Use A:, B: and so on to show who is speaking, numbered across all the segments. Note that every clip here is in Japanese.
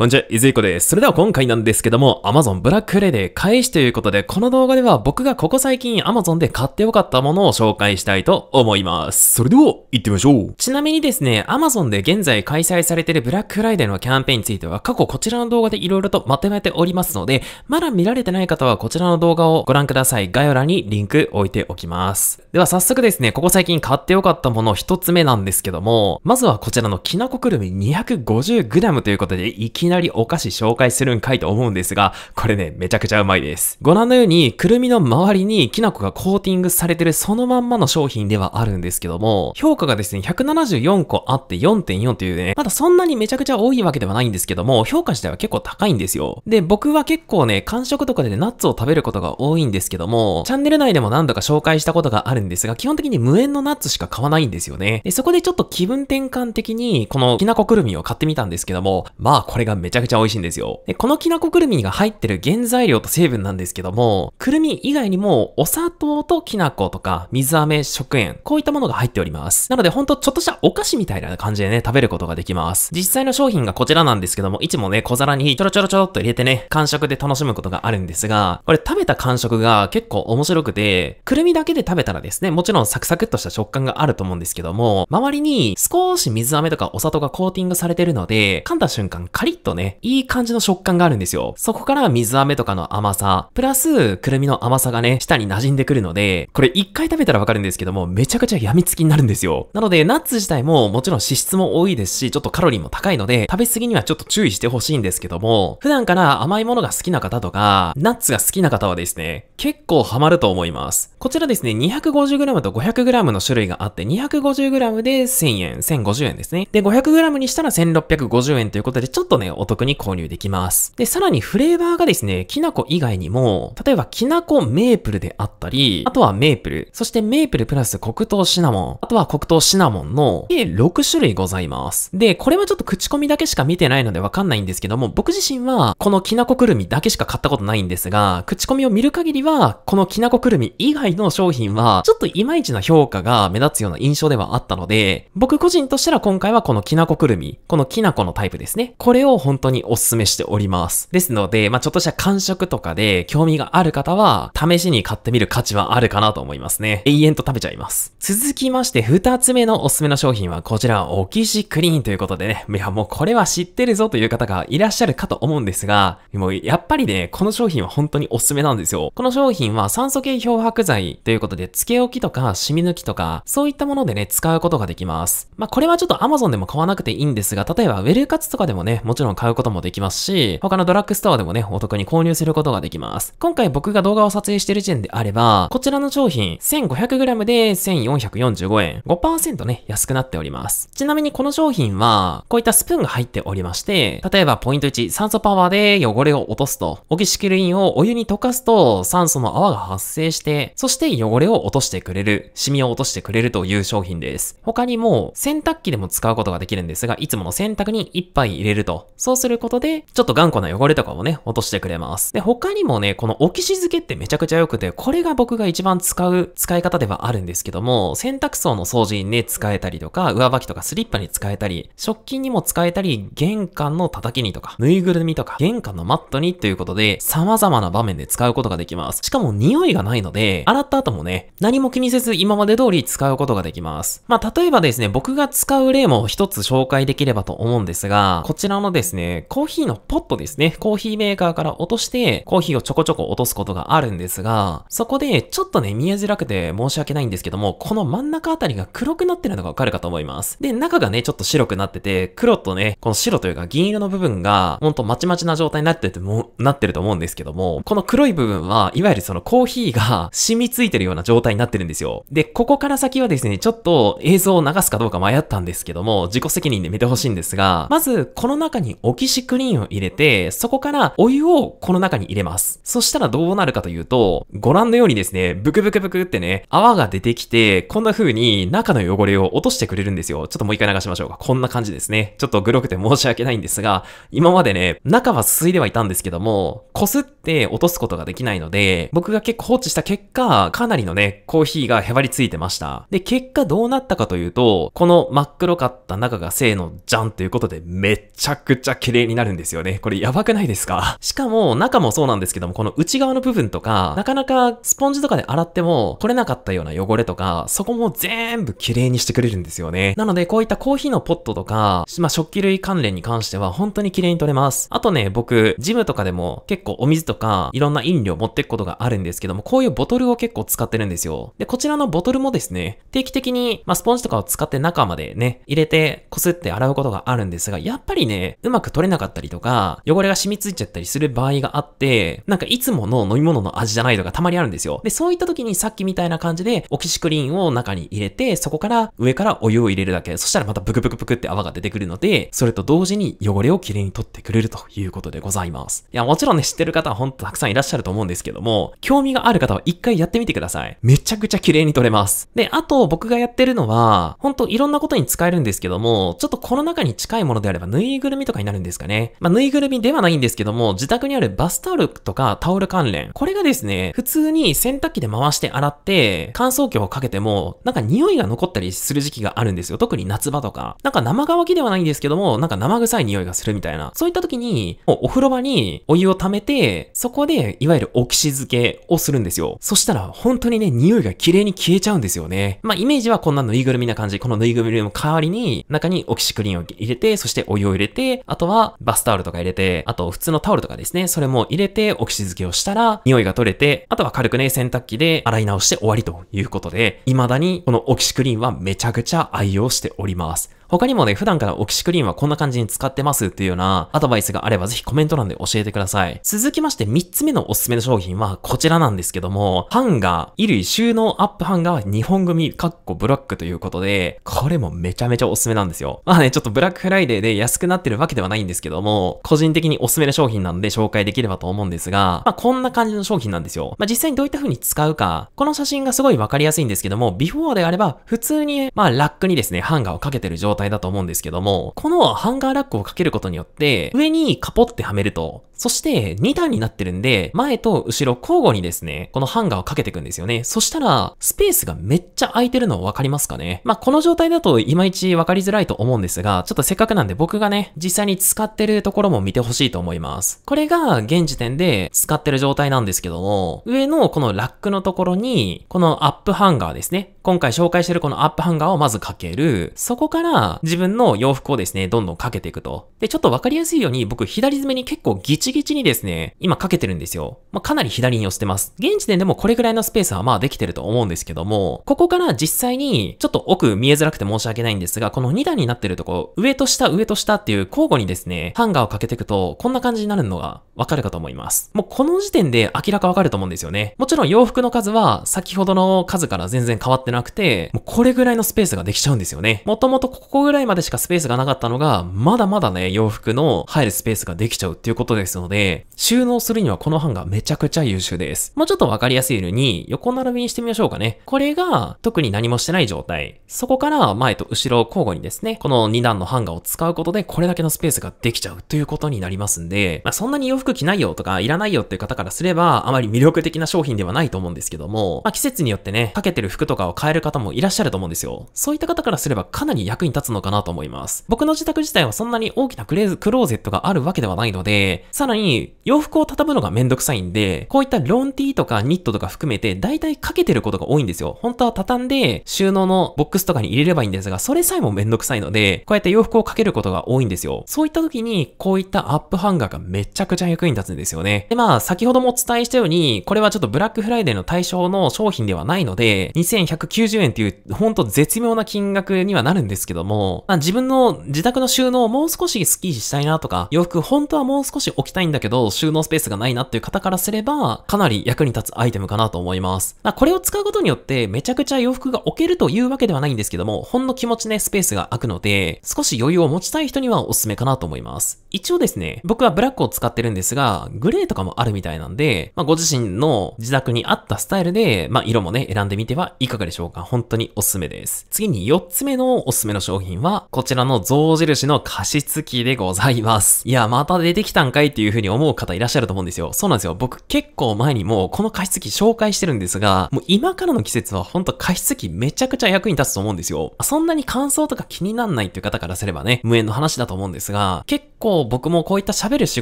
A: こんにちは、いずいこです。それでは今回なんですけども、Amazon ブラックレデー開始ということで、この動画では僕がここ最近 Amazon で買ってよかったものを紹介したいと思います。それでは、行ってみましょう。ちなみにですね、Amazon で現在開催されているブラックフライデーのキャンペーンについては、過去こちらの動画で色々とまとめておりますので、まだ見られてない方はこちらの動画をご覧ください。概要欄にリンク置いておきます。では早速ですね、ここ最近買ってよかったもの一つ目なんですけども、まずはこちらのきなこくるみ 250g ということで、いきなりお菓子紹介するんかいと思うんですが、これね、めちゃくちゃうまいです。ご覧のように、くるみの周りにきな粉がコーティングされてるそのまんまの商品ではあるんですけども、評価がですね、174個あって4.4というね、まだそんなにめちゃくちゃ多いわけではないんですけども、評価自体は結構高いんですよ。で、僕は結構ね、間食とかで、ね、ナッツを食べることが多いんですけども、チャンネル内でも何度か紹介したことがあるんですが、基本的に無縁のナッツしか買わないんですよね。で、そこでちょっと気分転換的に、このきなこくるみを買ってみたんですけども、まあこれがめちゃくちゃ美味しいんですよ。で、このきなこくるみが入ってる原材料と成分なんですけども、くるみ以外にもお砂糖ときな粉とか水飴、食塩、こういったものが入っております。なのでほんとちょっとしたお菓子みたいな感じでね、食べることができます。実際の商品がこちらなんですけども、いつもね、小皿にちょろちょろちょろっと入れてね、完食で楽しむことがあるんですが、これ食べた感触が結構面白くて、くるみだけで食べたらですね、もちろんサクサクっとした食感があると思うんですけども、周りに少し水飴とかお砂糖がコーティングされてるので、噛んだ瞬間カリッっとね、いい感じの食感があるんですよ。そこから水飴とかの甘さ、プラス、くるみの甘さがね、舌に馴染んでくるので、これ一回食べたらわかるんですけども、めちゃくちゃ病みつきになるんですよ。なので、ナッツ自体ももちろん脂質も多いですし、ちょっとカロリーも高いので、食べ過ぎにはちょっと注意してほしいんですけども、普段から甘いものが好きな方とか、ナッツが好きな方はですね、結構ハマると思います。こちらですね、250g と 500g の種類があって、250g で1000円、1050円ですね。で、500g にしたら1650円ということで、ちょっとね、円お得に購入できます。で、さらにフレーバーがですね、きな粉以外にも、例えばきなこメープルであったり、あとはメープル、そしてメープルプラス黒糖シナモン、あとは黒糖シナモンの計6種類ございます。で、これはちょっと口コミだけしか見てないのでわかんないんですけども、僕自身はこのきなこくるみだけしか買ったことないんですが、口コミを見る限りは、このきなこくるみ以外の商品は、ちょっといまいちな評価が目立つような印象ではあったので、僕個人としたら今回はこのきなこくるみ、このきな粉のタイプですね。これを本当にお勧めしております。ですので、まあ、ちょっとした感触とかで興味がある方は、試しに買ってみる価値はあるかなと思いますね。永遠と食べちゃいます。続きまして、二つ目のおすすめの商品は、こちら、オキシクリーンということでね、いや、もうこれは知ってるぞという方がいらっしゃるかと思うんですが、もうやっぱりね、この商品は本当におすすめなんですよ。この商品は酸素系漂白剤ということで、付け置きとか、染み抜きとか、そういったものでね、使うことができます。まあ、これはちょっと Amazon でも買わなくていいんですが、例えばウェルカツとかでもね、もちろんン買うこともできますし、他のドラッグストアでもね、お得に購入することができます。今回僕が動画を撮影している時点であれば、こちらの商品 1500g で1445円、5%ね、安くなっております。ちなみにこの商品は、こういったスプーンが入っておりまして、例えばポイント1、酸素パワーで汚れを落とすと、オキシキルインをお湯に溶かすと酸素の泡が発生して、そして汚れを落としてくれる、シミを落としてくれるという商品です。他にも洗濯機でも使うことができるんですが、いつもの洗濯に1杯入れると、そうすることで、ちょっと頑固な汚れとかもね、落としてくれます。で、他にもね、このオキシ漬けってめちゃくちゃ良くて、これが僕が一番使う使い方ではあるんですけども、洗濯槽の掃除にね、使えたりとか、上履きとかスリッパに使えたり、食器にも使えたり、玄関の叩きにとか、ぬいぐるみとか、玄関のマットにということで、様々な場面で使うことができます。しかも匂いがないので、洗った後もね、何も気にせず今まで通り使うことができます。まあ、例えばですね、僕が使う例も一つ紹介できればと思うんですが、こちらのですですね、コーヒーのポットですね、コーヒーメーカーから落として、コーヒーをちょこちょこ落とすことがあるんですが、そこでちょっとね、見えづらくて申し訳ないんですけども、この真ん中あたりが黒くなってるのがわかるかと思います。で、中がね、ちょっと白くなってて、黒とね、この白というか銀色の部分が、ほんとまちまちな状態になってても、なってると思うんですけども、この黒い部分は、いわゆるそのコーヒーが染みついてるような状態になってるんですよ。で、ここから先はですね、ちょっと映像を流すかどうか迷ったんですけども、自己責任で見てほしいんですが、まず、この中にオキシクリーンを入れて、そこからお湯をこの中に入れます。そしたらどうなるかというと、ご覧のようにですね、ブクブクブクってね、泡が出てきて、こんな風に中の汚れを落としてくれるんですよ。ちょっともう一回流しましょうか。こんな感じですね。ちょっとグロくて申し訳ないんですが、今までね、中はすすいではいたんですけども、こすって落とすことができないので、僕が結構放置した結果、かなりのね、コーヒーがへばりついてました。で、結果どうなったかというと、この真っ黒かった中がせーのじゃんということで、めちゃくちゃゃ綺麗になるんですよね。これやばくないですかしかも、中もそうなんですけども、この内側の部分とか、なかなかスポンジとかで洗っても取れなかったような汚れとか、そこも全部綺麗にしてくれるんですよね。なので、こういったコーヒーのポットとか、まあ、食器類関連に関しては本当に綺麗に取れます。あとね、僕、ジムとかでも結構お水とか、いろんな飲料持っていくことがあるんですけども、こういうボトルを結構使ってるんですよ。で、こちらのボトルもですね、定期的に、まあ、スポンジとかを使って中までね、入れて、こすって洗うことがあるんですが、やっぱりね、ううまく取れなかったりとか、汚れが染みついちゃったりする場合があって、なんかいつもの飲み物の味じゃないとかたまにあるんですよ。で、そういった時にさっきみたいな感じで、オキシクリーンを中に入れて、そこから上からお湯を入れるだけ。そしたらまたブクブクブクって泡が出てくるので、それと同時に汚れをきれいに取ってくれるということでございます。いや、もちろんね、知ってる方はほんとたくさんいらっしゃると思うんですけども、興味がある方は一回やってみてください。めちゃくちゃ綺麗に取れます。で、あと僕がやってるのは、ほんといろんなことに使えるんですけども、ちょっとこの中に近いものであれば、ぬいぐるみとかになるんですかね。まあ、ぬいぐるみではないんですけども、自宅にあるバスタオルとかタオル関連。これがですね、普通に洗濯機で回して洗って、乾燥機をかけても、なんか匂いが残ったりする時期があるんですよ。特に夏場とか。なんか生乾きではないんですけども、なんか生臭い匂いがするみたいな。そういった時に、もうお風呂場にお湯を溜めて、そこで、いわゆるオキシ漬けをするんですよ。そしたら、本当にね、匂いが綺麗に消えちゃうんですよね。まあ、イメージはこんなぬいぐるみな感じ。このぬいぐるみの代わりに、中にオキシクリーンを入れて、そしてお湯を入れて、あとはバスタオルとか入れて、あと普通のタオルとかですね、それも入れてオキシ漬けをしたら匂いが取れて、あとは軽くね、洗濯機で洗い直して終わりということで、未だにこのオキシクリーンはめちゃくちゃ愛用しております。他にもね、普段からオキシクリーンはこんな感じに使ってますっていうようなアドバイスがあればぜひコメント欄で教えてください。続きまして3つ目のおすすめの商品はこちらなんですけども、ハンガー、衣類収納アップハンガー2本組、カッコブラックということで、これもめちゃめちゃおすすめなんですよ。まあね、ちょっとブラックフライデーで安くなってるわけではないんですけども、個人的におすすめの商品なんで紹介できればと思うんですが、まあこんな感じの商品なんですよ。まあ実際にどういった風に使うか、この写真がすごいわかりやすいんですけども、ビフォーであれば普通に、まあラックにですね、ハンガーをかけてる状態態だと思うんですけども、このハンガーラックをかけることによって、上にカポってはめると、そして2段になってるんで、前と後ろ交互にですね、このハンガーをかけていくんですよね。そしたら、スペースがめっちゃ空いてるの分かりますかねまあ、この状態だといまいち分かりづらいと思うんですが、ちょっとせっかくなんで僕がね、実際に使ってるところも見てほしいと思います。これが現時点で使ってる状態なんですけども、上のこのラックのところに、このアップハンガーですね。今回紹介してるこのアップハンガーをまずかける。そこから自分の洋服をですね、どんどんかけていくと。で、ちょっとわかりやすいように僕左爪に結構ギチギチにですね、今かけてるんですよ。まあ、かなり左に寄せてます。現時点でもこれぐらいのスペースはまあできてると思うんですけども、ここから実際にちょっと奥見えづらくて申し訳ないんですが、この2段になってるとこ、上と下上と下っていう交互にですね、ハンガーをかけていくと、こんな感じになるのがわかるかと思います。もうこの時点で明らかわかると思うんですよね。もちろん洋服の数は先ほどの数から全然変わってなくて、もうこれぐらいのスペースができちゃうんですよね。もともとここぐらいまでしかスペースがなかったのが、まだまだね、洋服の入るスペースができちゃうっていうことですので、収納するにはこの版がめちゃくちゃ優秀です。もうちょっとわかりやすいように、横並びにしてみましょうかね。これが、特に何もしてない状態。そこから前と後ろ交互にですね、この2段のハンガーを使うことで、これだけのスペースができちゃうということになりますんで、まあ、そんなに洋服着ないよとか、いらないよっていう方からすれば、あまり魅力的な商品ではないと思うんですけども、まあ、季節によってね、かけてる服とかを変える方もいらっしゃると思うんですよ。そういった方からすればかなり役に立つつのかなと思います。僕の自宅自体はそんなに大きなクレーズクローゼットがあるわけではないので、さらに洋服を畳むのがめんどくさいんで、こういったロンティーとかニットとか含めて大体かけてることが多いんですよ。本当は畳んで収納のボックスとかに入れればいいんですが、それさえもめんどくさいので、こうやって洋服をかけることが多いんですよ。そういった時にこういったアップハンガーがめちゃくちゃ役に立つんですよね。で、まあ先ほどもお伝えしたように、これはちょっとブラックフライデーの対象の商品ではないので、2190円っていうほんと絶妙な金額にはなるんですけども、も、まあ、自分の自宅の収納をもう少しスッキリしたいなとか、洋服本当はもう少し置きたいんだけど、収納スペースがないなっていう方からすれば、かなり役に立つアイテムかなと思います。まあ、これを使うことによって、めちゃくちゃ洋服が置けるというわけではないんですけども、ほんの気持ちね、スペースが空くので、少し余裕を持ちたい人にはおすすめかなと思います。一応ですね、僕はブラックを使ってるんですが、グレーとかもあるみたいなんで、まあ、ご自身の自宅に合ったスタイルで、まあ、色もね、選んでみてはいかがでしょうか。本当におすすめです。次に4つ目のおすすめの商商品は、こちらの象印の加湿器でございます。いや、また出てきたんかいっていう風に思う方いらっしゃると思うんですよ。そうなんですよ。僕結構前にもうこの加湿器紹介してるんですが、もう今からの季節はほんと加湿器めちゃくちゃ役に立つと思うんですよ。そんなに乾燥とか気になんないっていう方からすればね、無縁の話だと思うんですが、結構僕もこういった喋る仕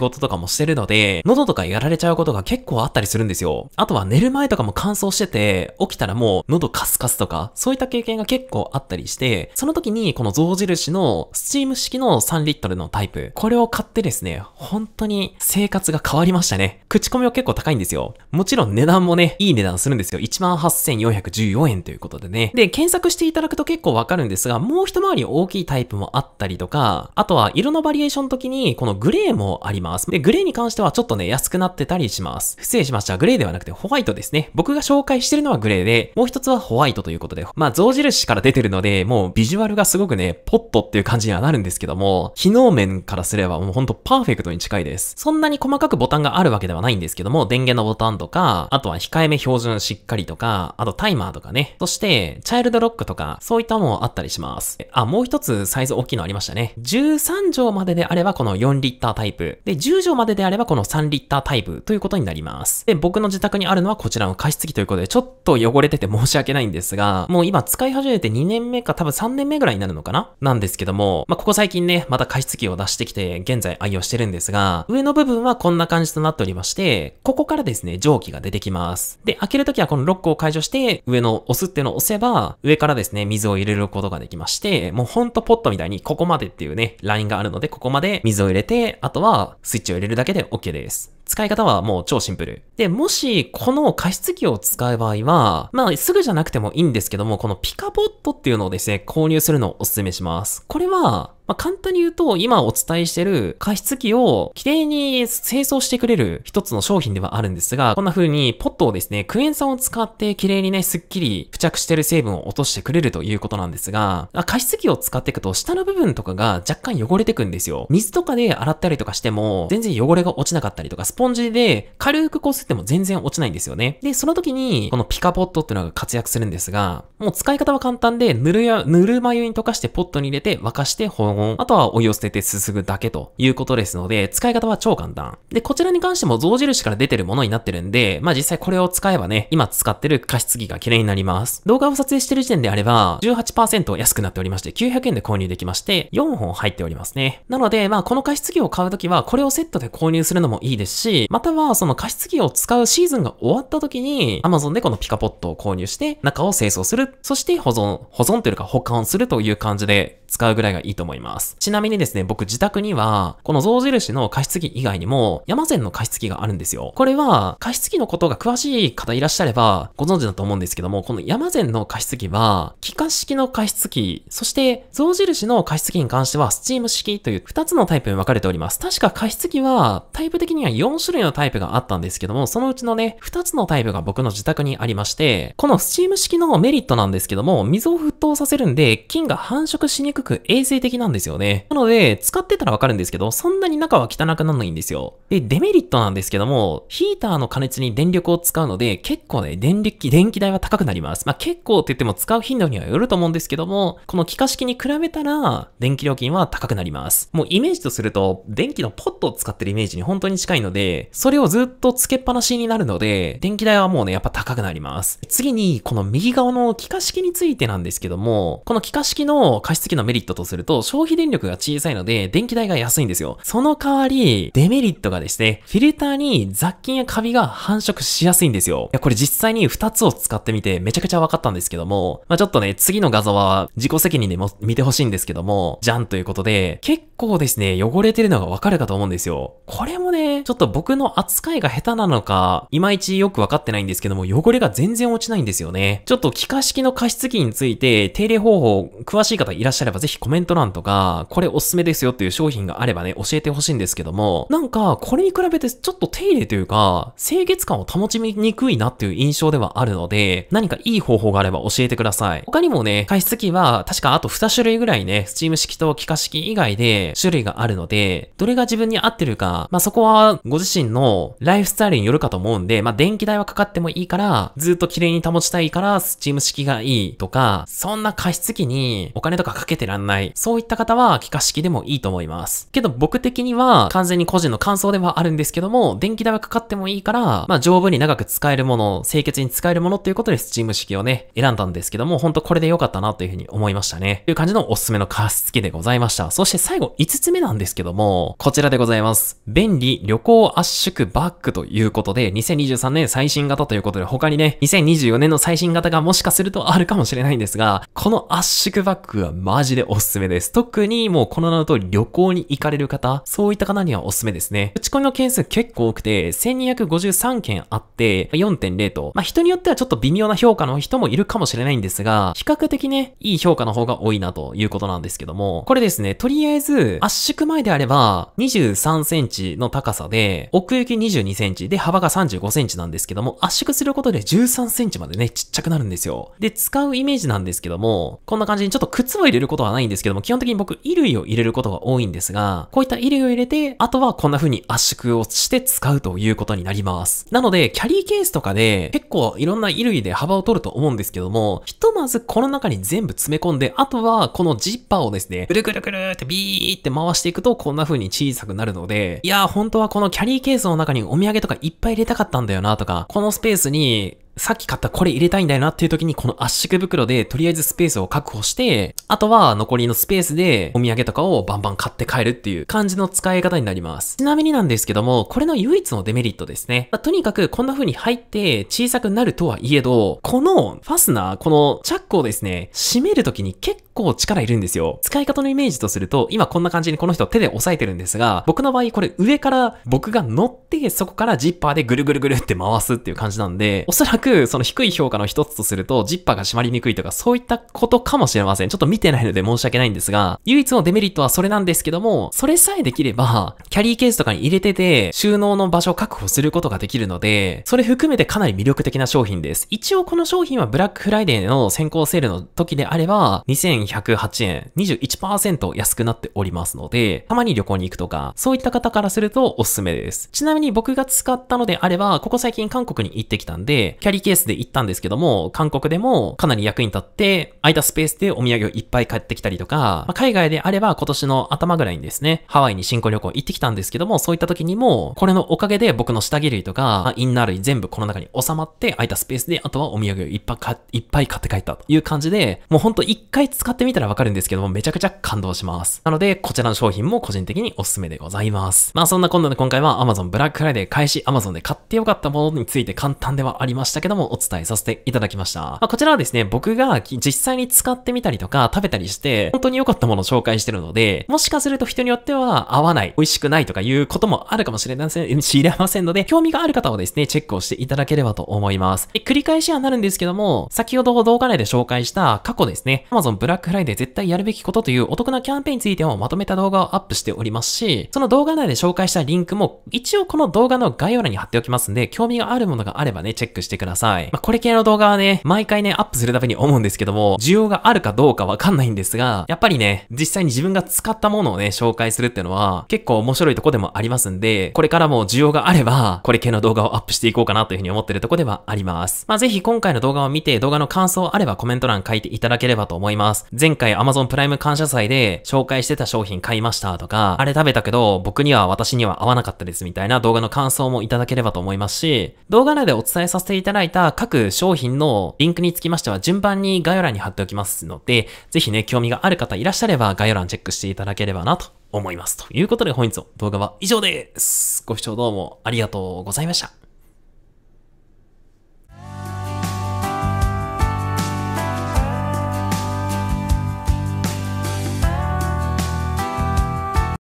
A: 事とかもしてるので、喉とかやられちゃうことが結構あったりするんですよ。あとは寝る前とかも乾燥してて、起きたらもう喉カスカスとか、そういった経験が結構あったりして、その時にこの象印のスチーム式の3リットルのタイプ、これを買ってですね、本当に生活が変わりましたね。口コミは結構高いんですよ。もちろん値段もね、いい値段するんですよ。18,414円ということでね。で、検索していただくと結構わかるんですが、もう一回り大きいタイプもあったりとか、あとは色のバリエーションときに、このグレーもあります。で、グレーに関してはちょっとね、安くなってたりします。失礼しました。グレーではなくてホワイトですね。僕が紹介してるのはグレーで、もう一つはホワイトということで、まあ、象印から出てるので、もうビジュアルがすごくね、ポットっていう感じにはなるんですけども、機能面からすればもうほんとパーフェクトに近いです。そんなに細かくボタンがあるわけではないんですけども、電源のボタンとか、あとは控えめ標準しっかりとか、あとタイマーとかね。そして、チャイルドロックとか、そういったものあったりします。あ、もう一つサイズ大きいのありましたね。13畳までであればこの4リッタータイプ。で、10畳までであればこの3リッタータイプということになります。で、僕の自宅にあるのはこちらの加湿器ということで、ちょっと汚れてて申し訳ないんですが、もう今使い始めて2年目か多分3年目ぐらいになるのかななんですけども、まあ、ここ最近ね、また加湿器を出してきて、現在愛用してるんですが、上の部分はこんな感じとなっておりまして、ここからですね、蒸気が出てきます。で、開けるときはこのロックを解除して、上の押すっていうのを押せば、上からですね、水を入れることができまして、もうほんとポットみたいにここまでっていうね、ラインがあるので、ここまで水を入れて、あとはスイッチを入れるだけで OK です。使い方はもう超シンプル。で、もし、この加湿器を使う場合は、まあ、すぐじゃなくてもいいんですけども、このピカボットっていうのをですね、購入するのをお勧めします。これは、まあ、簡単に言うと、今お伝えしてる加湿器を綺麗に清掃してくれる一つの商品ではあるんですが、こんな風にポットをですね、クエン酸を使って綺麗にね、すっきり付着してる成分を落としてくれるということなんですが、加湿器を使っていくと下の部分とかが若干汚れてくんですよ。水とかで洗ったりとかしても、全然汚れが落ちなかったりとか、スポンジで軽くこすっても全然落ちないんですよね。で、その時に、このピカポットっていうのが活躍するんですが、もう使い方は簡単で、ぬるや、ぬるま湯に溶かしてポットに入れて沸かして保温あとはお湯を捨ててすすぐだけということですので、使い方は超簡単。で、こちらに関しても象印から出てるものになってるんで、まあ実際これを使えばね、今使ってる加湿器が綺麗になります。動画を撮影してる時点であれば18%安くなっておりまして、900円で購入できまして、4本入っておりますね。なので、まあこの加湿器を買うときは、これをセットで購入するのもいいですし、またはその加湿器を使うシーズンが終わった時に、Amazon でこのピカポットを購入して、中を清掃する。そして保存、保存というか保管するという感じで、使うぐらいがいいと思います。ちなみにですね、僕自宅には、この象印の加湿器以外にも、山善の加湿器があるんですよ。これは、加湿器のことが詳しい方いらっしゃれば、ご存知だと思うんですけども、この山善の加湿器は、気化式の加湿器、そして、象印の加湿器に関しては、スチーム式という2つのタイプに分かれております。確か加湿器は、タイプ的には4種類のタイプがあったんですけども、そのうちのね、2つのタイプが僕の自宅にありまして、このスチーム式のメリットなんですけども、水を沸騰させるんで、菌が繁殖しにく低く衛生的なんですよね。なので、使ってたらわかるんですけど、そんなに中は汚くならないんですよ。で、デメリットなんですけども、ヒーターの加熱に電力を使うので、結構ね、電力、電気代は高くなります。まあ、結構って言っても使う頻度にはよると思うんですけども、この気化式に比べたら、電気料金は高くなります。もうイメージとすると、電気のポットを使ってるイメージに本当に近いので、それをずっとつけっぱなしになるので、電気代はもうね、やっぱ高くなります。次に、この右側の気化式についてなんですけども、この気化式の加湿器のメリットとすると、消費電力が小さいので、電気代が安いんですよ。その代わり、デメリットがですね、フィルターに雑菌やカビが繁殖しやすいんですよ。いや、これ実際に2つを使ってみて、めちゃくちゃ分かったんですけども、まあ、ちょっとね、次の画像は自己責任でも見てほしいんですけども、じゃんということで、結構ですね、汚れてるのがわかるかと思うんですよ。これもね、ちょっと僕の扱いが下手なのか、いまいちよく分かってないんですけども、汚れが全然落ちないんですよね。ちょっと気化式の加湿器について、手入れ方法、詳しい方いらっしゃればらぜひコメント欄とか、これおすすめですよっていう商品があればね、教えてほしいんですけども、なんか、これに比べてちょっと手入れというか、清潔感を保ちにくいなっていう印象ではあるので、何かいい方法があれば教えてください。他にもね、加湿器は、確かあと2種類ぐらいね、スチーム式と気化式以外で種類があるので、どれが自分に合ってるか、まあ、そこはご自身のライフスタイルによるかと思うんで、まあ、電気代はかかってもいいから、ずっと綺麗に保ちたいから、スチーム式がいいとか、そんな加湿器にお金とかかけてるらんない。そういった方は気化式でもいいと思います。けど僕的には完全に個人の感想ではあるんですけども、電気代はかかってもいいから、まあ丈夫に長く使えるもの、清潔に使えるものっていうことでスチーム式をね、選んだんですけども、ほんとこれで良かったなというふうに思いましたね。という感じのおすすめの加湿器でございました。そして最後5つ目なんですけども、こちらでございます。便利旅行圧縮バッグということで、2023年最新型ということで、他にね、2024年の最新型がもしかするとあるかもしれないんですが、この圧縮バッグはマジででおすすめです。特にもうこの名の通り旅行に行かれる方、そういった方にはおすすめですね。打ち込みの件数結構多くて、1253件あって、4.0と、まあ人によってはちょっと微妙な評価の人もいるかもしれないんですが、比較的ね、いい評価の方が多いなということなんですけども、これですね、とりあえず圧縮前であれば23センチの高さで、奥行き22センチで幅が35センチなんですけども、圧縮することで13センチまでね、ちっちゃくなるんですよ。で、使うイメージなんですけども、こんな感じにちょっと靴を入れることははないんですけども、基本的に僕、衣類を入れることが多いんですが、こういった衣類を入れて、あとはこんな風に圧縮をして使うということになります。なので、キャリーケースとかで、結構いろんな衣類で幅を取ると思うんですけども、ひとまずこの中に全部詰め込んで、あとはこのジッパーをですね、ぐるぐるぐるってビーって回していくと、こんな風に小さくなるので、いやー、本当はこのキャリーケースの中にお土産とかいっぱい入れたかったんだよなとか、このスペースにさっき買ったこれ入れたいんだよなっていう時にこの圧縮袋でとりあえずスペースを確保して、あとは残りのスペースでお土産とかをバンバン買って帰るっていう感じの使い方になります。ちなみになんですけども、これの唯一のデメリットですね。まあ、とにかくこんな風に入って小さくなるとはいえど、このファスナー、このチャックをですね、閉める時に結構力いるんですよ。使い方のイメージとすると、今こんな感じにこの人手で押さえてるんですが、僕の場合これ上から僕が乗って、そこからジッパーでぐるぐるぐるって回すっていう感じなんで、おそらくくその低い評価の一つとすると、ジッパーが閉まりにくいとか、そういったことかもしれません。ちょっと見てないので申し訳ないんですが、唯一のデメリットはそれなんですけども、それさえできれば、キャリーケースとかに入れてて、収納の場所を確保することができるので、それ含めてかなり魅力的な商品です。一応この商品はブラックフライデーの先行セールの時であれば、2108円、21%安くなっておりますので、たまに旅行に行くとか、そういった方からするとおすすめです。ちなみに僕が使ったのであれば、ここ最近韓国に行ってきたんで、キャリーりケースで行ったんですけども、韓国でもかなり役に立って、空いたスペースでお土産をいっぱい買ってきたりとか、まあ、海外であれば今年の頭ぐらいにですね、ハワイに新婚旅行行ってきたんですけども、そういった時にも、これのおかげで僕の下着類とか、インナー類全部この中に収まって、空いたスペースで、あとはお土産をいっぱい買いっぱい買って帰ったという感じで、もうほんと一回使ってみたらわかるんですけども、めちゃくちゃ感動します。なので、こちらの商品も個人的におすすめでございます。まあそんな今度で今回は Amazon ブラックフライデー開始 Amazon で買ってよかったものについて簡単ではありましたけど、けどもお伝えさせていただきました。まあ、こちらはですね、僕が実際に使ってみたりとか食べたりして、本当に良かったものを紹介してるので、もしかすると人によっては合わない、美味しくないとかいうこともあるかもしれません、知れませんので、興味がある方はですね、チェックをしていただければと思います。で繰り返しはなるんですけども、先ほど動画内で紹介した過去ですね、Amazon ブラックフライデー絶対やるべきことというお得なキャンペーンについてもまとめた動画をアップしておりますし、その動画内で紹介したリンクも一応この動画の概要欄に貼っておきますんで、興味があるものがあればね、チェックしてください。さい。まあ、これ系の動画はね、毎回ね、アップするたびに思うんですけども、需要があるかどうかわかんないんですが、やっぱりね、実際に自分が使ったものをね、紹介するっていうのは、結構面白いとこでもありますんで、これからも需要があれば、これ系の動画をアップしていこうかなというふうに思ってるとこではあります。まあ、ぜひ今回の動画を見て、動画の感想あればコメント欄書いていただければと思います。前回 Amazon プライム感謝祭で紹介してた商品買いましたとか、あれ食べたけど、僕には私には合わなかったですみたいな動画の感想もいただければと思いますし、動画内でお伝えさせていただただいた各商品のリンクにつきましては順番に概要欄に貼っておきますので、ぜひね、興味がある方いらっしゃれば概要欄チェックしていただければなと思います。ということで本日の動画は以上です。ご視聴どうもありがとうございました。